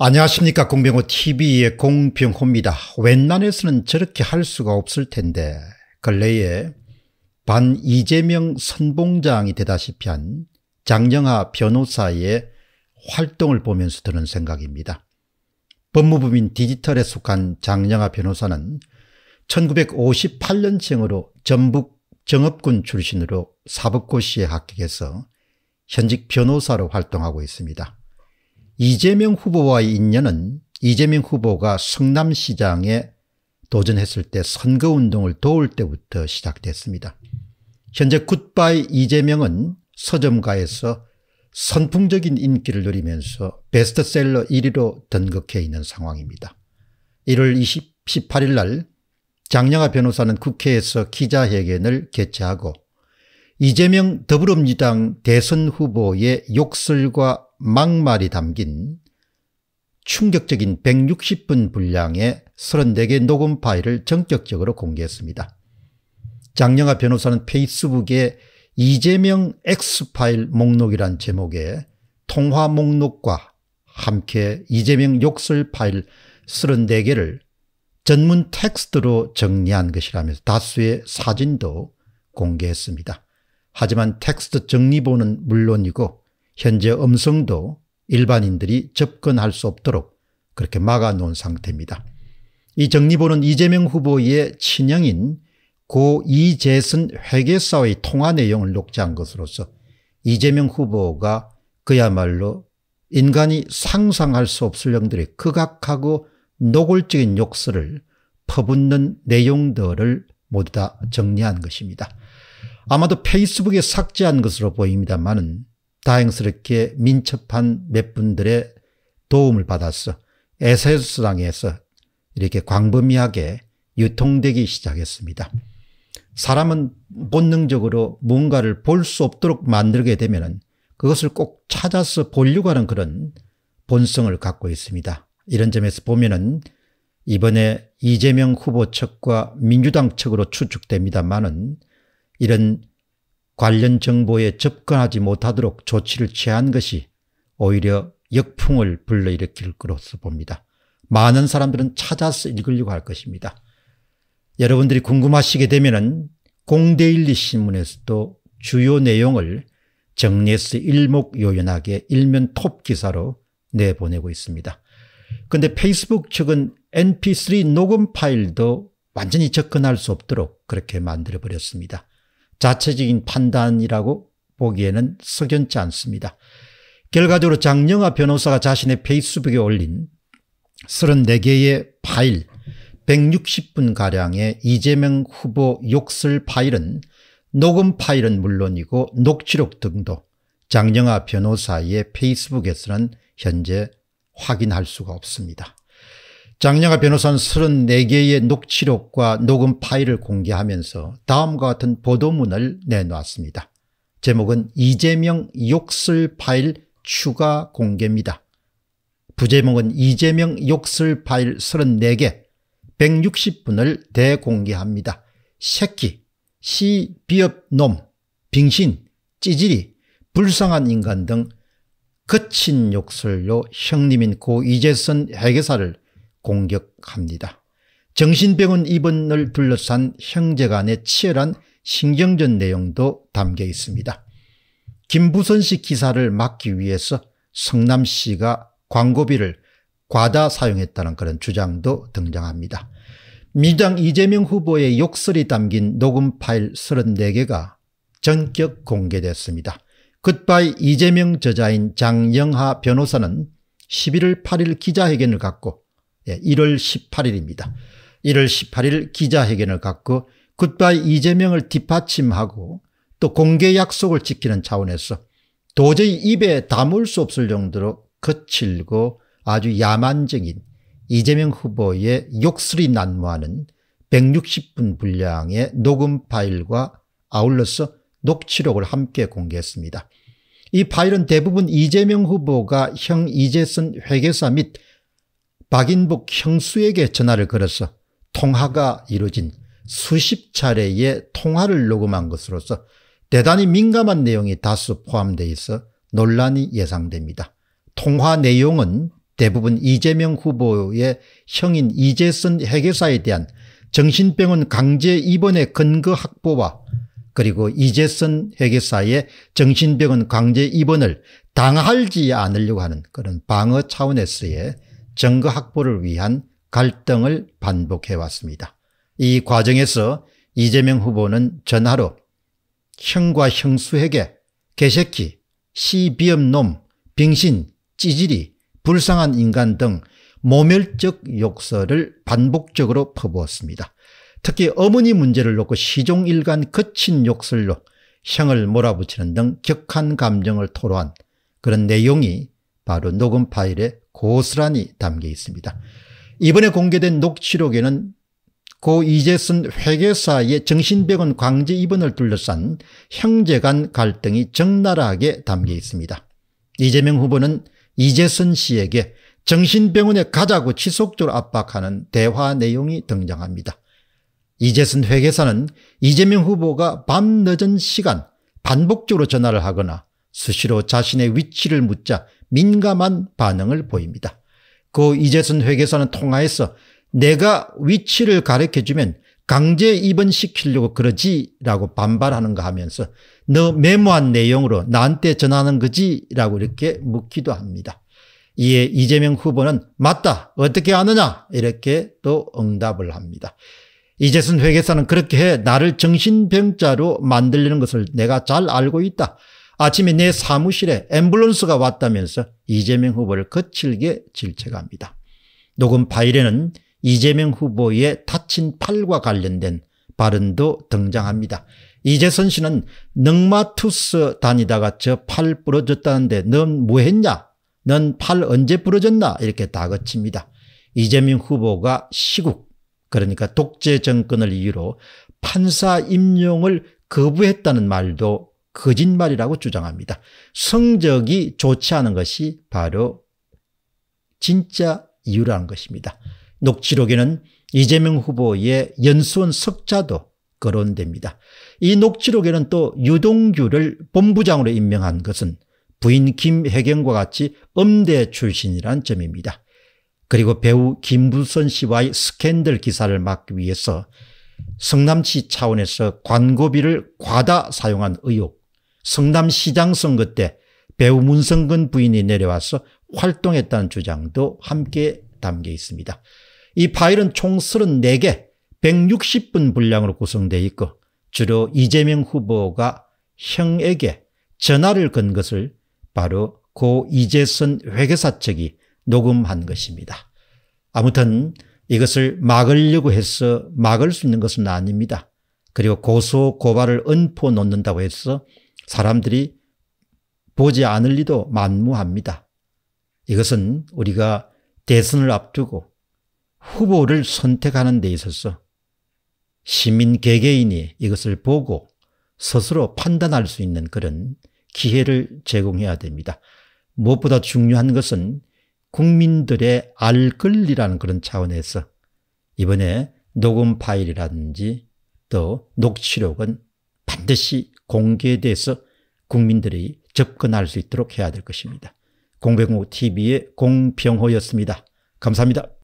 안녕하십니까 공병호TV의 공병호입니다. 웬만해서는 저렇게 할 수가 없을 텐데 근래에 반 이재명 선봉장이 되다시피 한 장영하 변호사의 활동을 보면서 드는 생각입니다. 법무부민 디지털에 속한 장영하 변호사는 1958년생으로 전북 정읍군 출신으로 사법고시에 합격해서 현직 변호사로 활동하고 있습니다. 이재명 후보와의 인연은 이재명 후보가 성남시장에 도전했을 때 선거운동을 도울 때부터 시작됐습니다. 현재 굿바이 이재명은 서점가에서 선풍적인 인기를 누리면서 베스트셀러 1위로 등극해 있는 상황입니다. 1월 20, 18일 날 장영하 변호사는 국회에서 기자회견을 개최하고 이재명 더불어민주당 대선 후보의 욕설과 막말이 담긴 충격적인 160분 분량의 34개 녹음 파일을 전격적으로 공개했습니다. 장영아 변호사는 페이스북에 이재명 X파일 목록이란 제목의 통화 목록과 함께 이재명 욕설 파일 34개를 전문 텍스트로 정리한 것이라면서 다수의 사진도 공개했습니다. 하지만 텍스트 정리본은 물론이고 현재 음성도 일반인들이 접근할 수 없도록 그렇게 막아놓은 상태입니다. 이 정리본은 이재명 후보의 친형인 고 이재선 회계사의 통화 내용을 녹취한 것으로서 이재명 후보가 그야말로 인간이 상상할 수 없을 정도의 극악하고 노골적인 욕설을 퍼붓는 내용들을 모두 다 정리한 것입니다. 아마도 페이스북에 삭제한 것으로 보입니다만은 다행스럽게 민첩한 몇 분들의 도움을 받아서 에세스당에서 이렇게 광범위하게 유통되기 시작했습니다. 사람은 본능적으로 뭔가를 볼 수 없도록 만들게 되면 그것을 꼭 찾아서 보려고 하는 그런 본성을 갖고 있습니다. 이런 점에서 보면은 이번에 이재명 후보 측과 민주당 측으로 추측됩니다만은 이런 관련 정보에 접근하지 못하도록 조치를 취한 것이 오히려 역풍을 불러일으킬 것으로 봅니다. 많은 사람들은 찾아서 읽으려고 할 것입니다. 여러분들이 궁금하시게 되면 공대일리 신문에서도 주요 내용을 정리해서 일목요연하게 일면 톱 기사로 내보내고 있습니다. 근데 페이스북 측은 mp3 녹음 파일도 완전히 접근할 수 없도록 그렇게 만들어버렸습니다. 자체적인 판단이라고 보기에는 석연치 않습니다. 결과적으로 장영아 변호사가 자신의 페이스북에 올린 34개의 파일 160분가량의 이재명 후보 욕설 파일은 녹음 파일은 물론이고 녹취록 등도 장영아 변호사의 페이스북에서는 현재 확인할 수가 없습니다. 장녀가 변호사는 34개의 녹취록과 녹음 파일을 공개하면서 다음과 같은 보도문을 내놓았습니다. 제목은 이재명 욕설 파일 추가 공개입니다. 부제목은 이재명 욕설 파일 34개 160분을 대공개합니다. 새끼, 시, 비업, 놈, 빙신, 찌질이, 불쌍한 인간 등 거친 욕설로 형님인 고 이재선 회계사를 공격합니다. 정신병원 입원을 둘러싼 형제 간의 치열한 신경전 내용도 담겨 있습니다. 김부선 씨 기사를 막기 위해서 성남 씨가 광고비를 과다 사용했다는 그런 주장도 등장합니다. 민주 이재명 후보의 욕설이 담긴 녹음 파일 34개가 전격 공개됐습니다. 굿바이 이재명 저자인 장영하 변호사는 11월 8일 기자회견을 갖고 1월 예, 18일입니다. 1월 18일 기자회견을 갖고 굿바이 이재명을 뒷받침하고 또 공개 약속을 지키는 차원에서 도저히 입에 담을 수 없을 정도로 거칠고 아주 야만적인 이재명 후보의 욕설이 난무하는 160분 분량의 녹음 파일과 아울러서 녹취록을 함께 공개했습니다. 이 파일은 대부분 이재명 후보가 형 이재선 회계사 및 박인복 형수에게 전화를 걸어서 통화가 이루어진 수십 차례의 통화를 녹음한 것으로서 대단히 민감한 내용이 다수 포함되어 있어 논란이 예상됩니다. 통화 내용은 대부분 이재명 후보의 형인 이재선 회계사에 대한 정신병원 강제 입원의 근거 확보와 그리고 이재선 회계사의 정신병원 강제 입원을 당할지 않으려고 하는 그런 방어 차원에서의 정거 확보를 위한 갈등을 반복해왔습니다. 이 과정에서 이재명 후보는 전화로 형과 형수에게 개새끼, 시비엄놈, 빙신, 찌질이, 불쌍한 인간 등 모멸적 욕설을 반복적으로 퍼부었습니다. 특히 어머니 문제를 놓고 시종일관 거친 욕설로 형을 몰아붙이는 등 격한 감정을 토로한 그런 내용이 바로 녹음 파일에 고스란히 담겨 있습니다. 이번에 공개된 녹취록에는 고 이재순 회계사의 정신병원 광재 입원을 둘러싼 형제 간 갈등이 적나라하게 담겨 있습니다. 이재명 후보는 이재순 씨에게 정신병원에 가자고 지속적으로 압박하는 대화 내용이 등장합니다. 이재순 회계사는 이재명 후보가 밤늦은 시간 반복적으로 전화를 하거나 수시로 자신의 위치를 묻자 민감한 반응을 보입니다. 그 이재선 회계사는 통화해서 내가 위치를 가르쳐주면 강제 입원시키려고 그러지라고 반발하는가 하면서 너 메모한 내용으로 나한테 전하는 거지라고 이렇게 묻기도 합니다. 이에 이재명 후보는 맞다 어떻게 아느냐 이렇게 또 응답을 합니다. 이재순 회계사는 그렇게 해 나를 정신병자로 만들려는 것을 내가 잘 알고 있다. 아침에 내 사무실에 앰뷸런스가 왔다면서 이재명 후보를 거칠게 질책합니다. 녹음 파일에는 이재명 후보의 다친 팔과 관련된 발언도 등장합니다. 이재선 씨는 능마투스 다니다가 저 팔 부러졌다는데 넌 뭐했냐? 넌 팔 언제 부러졌나? 이렇게 다그칩니다. 이재명 후보가 시국 그러니까 독재 정권을 이유로 판사 임용을 거부했다는 말도 거짓말이라고 주장합니다. 성적이 좋지 않은 것이 바로 진짜 이유라는 것입니다. 녹취록에는 이재명 후보의 연수원 석자도 거론됩니다. 이 녹취록에는 또 유동규를 본부장으로 임명한 것은 부인 김혜경과 같이 음대 출신이란 점입니다. 그리고 배우 김부선 씨와의 스캔들 기사를 막기 위해서 성남시 차원에서 광고비를 과다 사용한 의혹 성남시장 선거 때 배우 문성근 부인이 내려와서 활동했다는 주장도 함께 담겨 있습니다. 이 파일은 총 34개 160분 분량으로 구성되어 있고 주로 이재명 후보가 형에게 전화를 건 것을 바로 고 이재선 회계사 측이 녹음한 것입니다. 아무튼 이것을 막으려고 해서 막을 수 있는 것은 아닙니다. 그리고 고소 고발을 은포 놓는다고 해서 사람들이 보지 않을 리도 만무합니다. 이것은 우리가 대선을 앞두고 후보를 선택하는 데 있어서 시민 개개인이 이것을 보고 스스로 판단할 수 있는 그런 기회를 제공해야 됩니다. 무엇보다 중요한 것은 국민들의 알 권리라는 그런 차원에서 이번에 녹음 파일이라든지 또 녹취록은 반드시 공개돼서 국민들이 접근할 수 있도록 해야 될 것입니다. 공병호 TV의 공병호였습니다. 감사합니다.